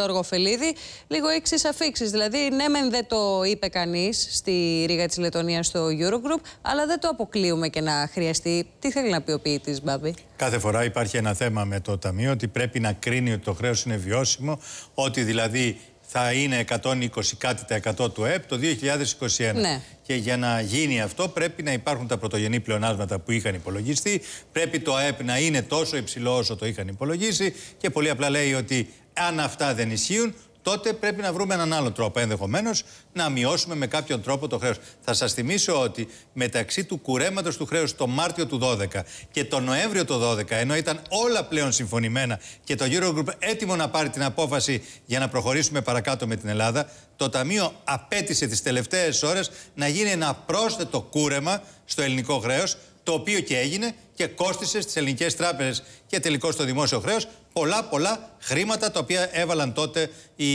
Γιώργο Φελίδη, λίγο εξή αφήξεις. Δηλαδή, ναι, μεν δεν το είπε κανείς στη Ρίγα της Λετωνίας στο Eurogroup, αλλά δεν το αποκλείουμε και να χρειαστεί. Τι θέλει να πει ο ποιητής, Μπάμπη. Κάθε φορά υπάρχει ένα θέμα με το Ταμείο ότι πρέπει να κρίνει ότι το χρέος είναι βιώσιμο, ότι δηλαδή θα είναι 120 κάτι τα 100 του ΕΠ το 2021. Ναι. Και για να γίνει αυτό πρέπει να υπάρχουν τα πρωτογενή πλεονάσματα που είχαν υπολογιστεί, πρέπει το ΑΕΠ να είναι τόσο υψηλό όσο το είχαν υπολογίσει και πολύ απλά λέει ότι αν αυτά δεν ισχύουν, τότε πρέπει να βρούμε έναν άλλο τρόπο. Ενδεχομένως να μειώσουμε με κάποιον τρόπο το χρέος. Θα σας θυμίσω ότι μεταξύ του κουρέματος του χρέους το Μάρτιο του 2012 και το Νοέμβριο του 2012, ενώ ήταν όλα πλέον συμφωνημένα και το Eurogroup έτοιμο να πάρει την απόφαση για να προχωρήσουμε παρακάτω με την Ελλάδα, το Ταμείο απέτησε τις τελευταίες ώρες να γίνει ένα πρόσθετο κούρεμα στο ελληνικό χρέος, το οποίο και έγινε και κόστησε στις ελληνικές τράπεζες και τελικώ στο δημόσιο χρέος. Πολλά, πολλά χρήματα τα οποία έβαλαν τότε οι,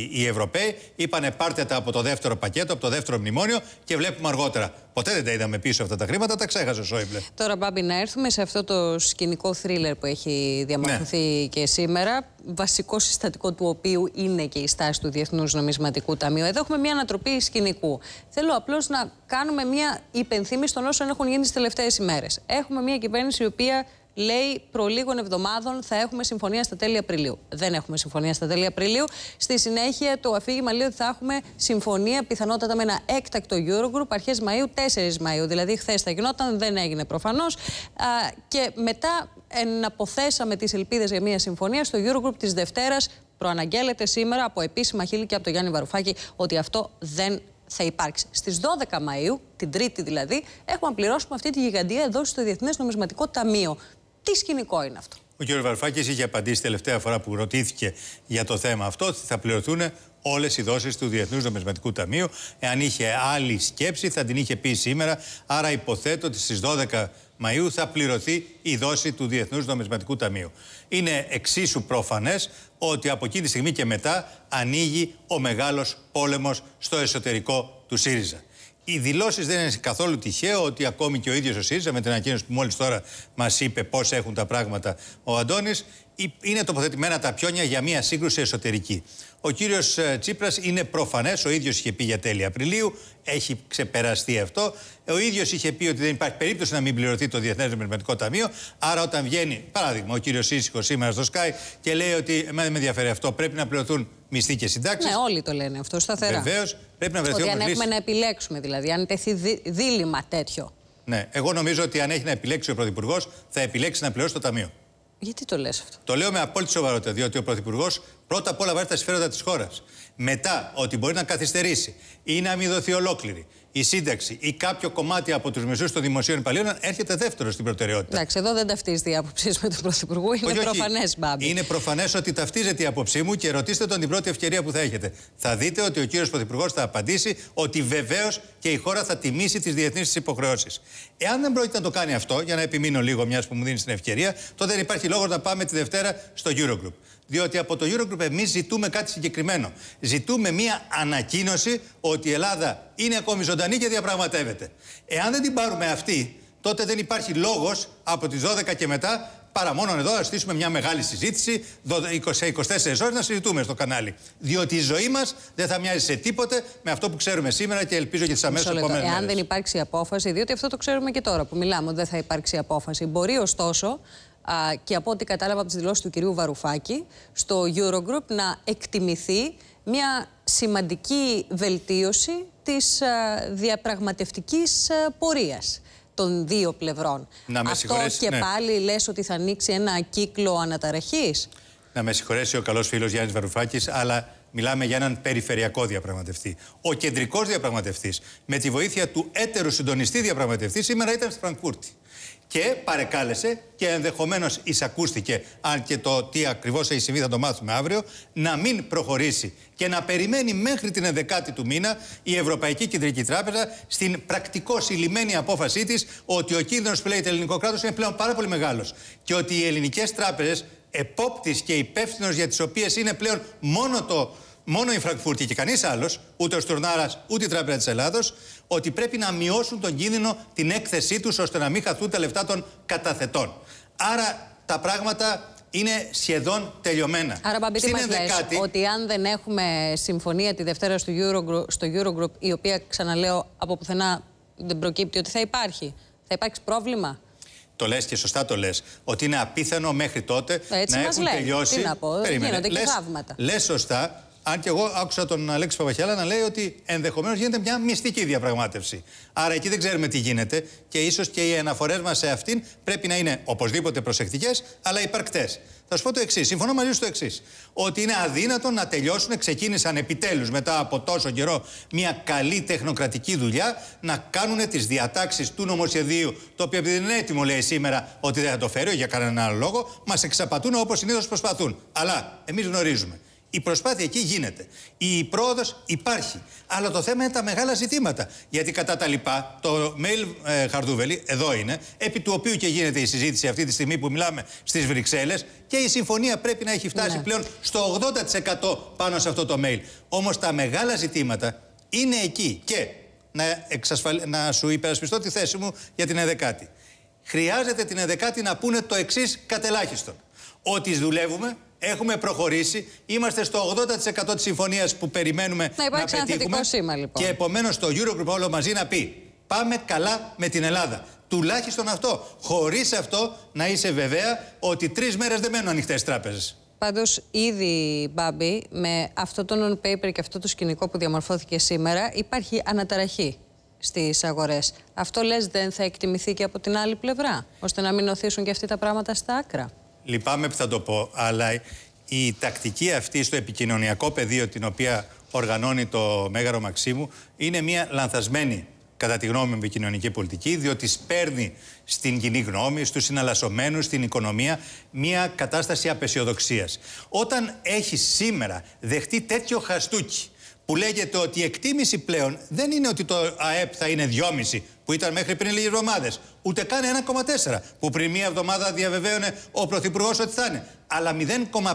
οι Ευρωπαίοι. Είπανε πάρτε τα από το δεύτερο πακέτο, από το δεύτερο μνημόνιο και βλέπουμε αργότερα. Ποτέ δεν τα είδαμε πίσω αυτά τα χρήματα, τα ξέχασε ο Σόιμπλε. Τώρα, Μπάμπη, να έρθουμε σε αυτό το σκηνικό θρίλερ που έχει διαμορφωθεί ναι. και σήμερα. Βασικό συστατικό του οποίου είναι και η στάση του Διεθνούς Νομισματικού Ταμείου. Εδώ έχουμε μια ανατροπή σκηνικού. Θέλω απλώς να κάνουμε μια υπενθύμηση των όσων έχουν γίνει τι τελευταίες ημέρες. Έχουμε μια κυβέρνηση η οποία λέει προ εβδομάδων θα έχουμε συμφωνία στα τέλη Απριλίου. Δεν έχουμε συμφωνία στα τέλη Απριλίου. Στη συνέχεια το αφήγημα λέει ότι θα έχουμε συμφωνία πιθανότατα με ένα έκτακτο Eurogroup αρχές Μαΐου, 4 Μαΐου. Δηλαδή χθες θα γινόταν, δεν έγινε προφανώς. και μετά εναποθέσαμε τις ελπίδες για μια συμφωνία στο Eurogroup της Δευτέρας. Προαναγγέλλεται σήμερα από επίσημα χείλη και από τον Γιάννη Βαρουφάκη ότι αυτό δεν θα υπάρξει. Στις 12 Μαου, την Τρίτη δηλαδή, έχουμε πληρώσουμε αυτή τη γιγαντία εδώ στο Διεθνές Νομισματικό Ταμείο. Τι σκηνικό είναι αυτό. Ο κ. Βαρφάκης είχε απαντήσει τελευταία φορά που ρωτήθηκε για το θέμα αυτό ότι θα πληρωθούν όλες οι δόσεις του Διεθνούς Νομισματικού Ταμείου. Εάν είχε άλλη σκέψη, θα την είχε πει σήμερα. Άρα, υποθέτω ότι στις 12 Μαου θα πληρωθεί η δόση του Διεθνούς Νομισματικού Ταμείου. Είναι εξίσου προφανές ότι από εκείνη τη στιγμή και μετά ανοίγει ο μεγάλος πόλεμος στο εσωτερικό του ΣΥΡΙΖΑ. Οι δηλώσεις δεν είναι καθόλου τυχαίο ότι ακόμη και ο ίδιος ο ΣΥΡΙΖΑ, με την ανακοίνωση που μόλις τώρα μας είπε πώς έχουν τα πράγματα ο Αντώνης, είναι τοποθετημένα τα πιόνια για μια σύγκρουση εσωτερική. Ο κύριος ε, Τσίπρας είναι προφανές, ο ίδιος είχε πει για τέλη Απριλίου, έχει ξεπεραστεί αυτό. Ο ίδιος είχε πει ότι δεν υπάρχει περίπτωση να μην πληρωθεί το Διεθνές Ταμείο. Άρα, όταν βγαίνει, παράδειγμα, ο κύριος Ήσυχο σήμερα στο σκάι και λέει ότι εμένα με ενδιαφέρει αυτό, πρέπει να πληρωθούν μισθή και συντάξεις. Ναι, όλοι το λένε αυτό σταθερά. Βεβαίως πρέπει να βρεθεί Ότι αν έχουμε να επιλέξουμε δηλαδή, αν τεθεί δίλημα τέτοιο. Ναι, εγώ νομίζω ότι αν έχει να επιλέξει ο Πρωθυπουργός, θα επιλέξει να πληρώσει το Ταμείο. Γιατί το λες αυτό. Το λέω με απόλυτη σοβαρότητα, διότι ο Πρωθυπουργός πρώτα απ' όλα βάζει τα συμφέροντα της χώρας. Μετά, ότι μπορεί να καθυστερήσει ή να μην δοθεί ολόκληρη η σύνταξη ή κάποιο κομμάτι από τους μισούς των δημοσίων υπαλλήλων έρχεται δεύτερο στην προτεραιότητα. Εντάξει, εδώ δεν ταυτίζεται η καποιο κομματι απο του μισθου των δημοσιων υπαλληλων ερχεται δευτερο στην προτεραιοτητα ενταξει εδω δεν ταυτιζεται η αποψη με τον Πρωθυπουργό. Είναι προφανές, Μπάμπη. Είναι προφανές ότι ταυτίζεται η άποψή μου και ρωτήστε τον την πρώτη ευκαιρία που θα έχετε. Θα δείτε ότι ο κύριος Πρωθυπουργός θα απαντήσει ότι βεβαίως και η χώρα θα τιμήσει τις διεθνείς της υποχρεώσεις. Εάν δεν πρόκειται να το κάνει αυτό, για να επιμείνω λίγο, μιας που μου δίνεις την ευκαιρία, τότε δεν υπάρχει λόγος να πάμε τη Δευτέρα στο Eurogroup. Διότι από το Eurogroup εμείς ζητούμε κάτι συγκεκριμένο. Ζητούμε μία ανακοίνωση ότι η Ελλάδα είναι ακόμη ζωντανή και διαπραγματεύεται. Εάν δεν την πάρουμε αυτή, τότε δεν υπάρχει λόγος από τις 12 και μετά παρά μόνο εδώ να στήσουμε μια μεγάλη συζήτηση, 24 ώρες να συζητούμε στο κανάλι. Διότι η ζωή μας δεν θα μοιάζει σε τίποτε με αυτό που ξέρουμε σήμερα και ελπίζω και τις αμέσω επόμενε μέρε. Εάν δεν υπάρξει απόφαση, διότι αυτό το ξέρουμε και τώρα που μιλάμε, ότι δεν θα υπάρξει απόφαση. Μπορεί ωστόσο α, και από ό,τι κατάλαβα από τις δηλώσεις του κυρίου Βαρουφάκη, στο Eurogroup να εκτιμηθεί μια σημαντική βελτίωση της διαπραγματευτική πορείας των δύο πλευρών. Να με Αυτός και ναι. πάλι λες ότι θα ανοίξει ένα κύκλο αναταραχής. Να με συγχωρέσει ο καλός φίλος Γιάννης Βαρουφάκης, αλλά Μιλάμε για έναν περιφερειακό διαπραγματευτή. Ο κεντρικός διαπραγματευτής, με τη βοήθεια του έτερου συντονιστή διαπραγματευτή, σήμερα ήταν στη Φραγκούρτη. Και παρεκάλεσε και ενδεχομένως εισακούστηκε, αν και το τι ακριβώς έχει συμβεί θα το μάθουμε αύριο, να μην προχωρήσει και να περιμένει μέχρι την 11η του μήνα η Ευρωπαϊκή Κεντρική Τράπεζα στην πρακτικώ συλλημένη απόφασή της ότι ο κίνδυνος που λέει το ελληνικό κράτος είναι πλέον πάρα πολύ μεγάλος και ότι οι ελληνικές τράπεζες επόπτης και υπεύθυνος για τις οποίες είναι πλέον μόνο, το, μόνο η Φραγκφούρτη και κανείς άλλος, ούτε ο Στουρνάρας, ούτε η Τράπεζα της Ελλάδος, ότι πρέπει να μειώσουν τον κίνδυνο την έκθεσή τους ώστε να μην χαθούν τα λεφτά των καταθετών. Άρα τα πράγματα είναι σχεδόν τελειωμένα. Άρα, Μπαμπίτη, μας ότι αν δεν έχουμε συμφωνία τη Δευτέρα στο Eurogroup, στο Eurogroup, η οποία, ξαναλέω, από πουθενά δεν προκύπτει ότι θα υπάρχει, θα υπάρξει πρόβλημα το λες και σωστά το λες, ότι είναι απίθανο μέχρι τότε Έτσι να έχουν λέει. τελειώσει. Τι να πω, Περίμενε. γίνονται και θαύματα. Λες σωστά αν και εγώ άκουσα τον Αλέξη Παπαχιάλα να λέει ότι ενδεχομένως γίνεται μια μυστική διαπραγμάτευση. Άρα εκεί δεν ξέρουμε τι γίνεται και ίσως και οι αναφορές μας σε αυτήν πρέπει να είναι οπωσδήποτε προσεκτικές, αλλά υπαρκτές. Θα σου πω το εξής. Συμφωνώ μαζί σου το εξής. Ότι είναι αδύνατο να τελειώσουν, ξεκίνησαν επιτέλους μετά από τόσο καιρό μια καλή τεχνοκρατική δουλειά, να κάνουν τις διατάξεις του νομοσχεδίου, το οποίο επειδή είναι έτοιμο, λέει σήμερα ότι δεν θα το φέρει για κανέναν άλλο λόγο, μας εξαπατούν όπως συνήθως προσπαθούν. Αλλά εμείς γνωρίζουμε. Η προσπάθεια εκεί γίνεται. Η πρόοδος υπάρχει. Αλλά το θέμα είναι τα μεγάλα ζητήματα. Γιατί κατά τα λοιπά, το mail ε, Χαρδούβελη, εδώ είναι, επί του οποίου και γίνεται η συζήτηση αυτή τη στιγμή που μιλάμε στις Βρυξέλλες, και η συμφωνία πρέπει να έχει φτάσει ναι. πλέον στο 80% πάνω σε αυτό το mail. Όμως τα μεγάλα ζητήματα είναι εκεί. Και να, εξασφαλ... να σου υπερασπιστώ τη θέση μου για την 11η. Χρειάζεται την 11η να πούνε το εξής κατελάχιστον. Ότι δουλεύουμε, Έχουμε προχωρήσει. Είμαστε στο 80% της συμφωνίας που περιμένουμε να, να πετύχουμε. Ένα σήμα, λοιπόν. Και επομένως το Eurogroup όλο μαζί να πει πάμε καλά με την Ελλάδα. Τουλάχιστον αυτό. Χωρίς αυτό να είσαι βεβαία ότι τρεις μέρες δεν μένουν ανοιχτές τράπεζες. Πάντως, ήδη, Μπάμπη, με αυτό το non-paper και αυτό το σκηνικό που διαμορφώθηκε σήμερα, υπάρχει αναταραχή στις αγορές. Αυτό λες, δεν θα εκτιμηθεί και από την άλλη πλευρά, ώστε να μην οθήσουν και αυτοί τα πράγματα στα άκρα λυπάμαι που θα το πω, αλλά η τακτική αυτή στο επικοινωνιακό πεδίο την οποία οργανώνει το Μέγαρο Μαξίμου είναι μια λανθασμένη κατά τη γνώμη μου επικοινωνική πολιτική, διότι σπέρνει στην κοινή γνώμη, στους συναλλασσομένους, στην οικονομία, μια κατάσταση απεσιοδοξίας. Όταν έχει σήμερα δεχτεί τέτοιο χαστούκι, που λέγεται ότι η εκτίμηση πλέον δεν είναι ότι το ΑΕΠ θα είναι 2,5 που ήταν μέχρι πριν λίγες εβδομάδες. Ούτε καν 1,4 που πριν μία εβδομάδα διαβεβαίωνε ο Πρωθυπουργός ότι θα είναι. Αλλά 0,5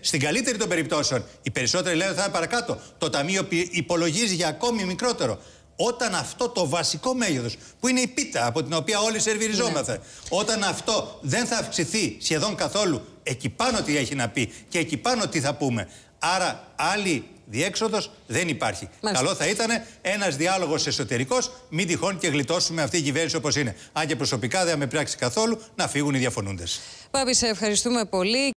στην καλύτερη των περιπτώσεων. Οι περισσότεροι λένε θα είναι παρακάτω. Το Ταμείο υπολογίζει για ακόμη μικρότερο όταν αυτό το βασικό μέγεθος, που είναι η πίτα από την οποία όλοι σερβιριζόμαστε, ναι. όταν αυτό δεν θα αυξηθεί σχεδόν καθόλου, εκεί πάνω τι έχει να πει και εκεί πάνω τι θα πούμε. Άρα άλλη διέξοδος δεν υπάρχει. Καλό θα ήταν ένας διάλογος εσωτερικός, μην τυχόν και γλιτώσουμε αυτή η κυβέρνηση όπως είναι. Αν και προσωπικά δεν με πράξει καθόλου, να φύγουν οι διαφωνούντες. Πάπη, σε ευχαριστούμε πολύ.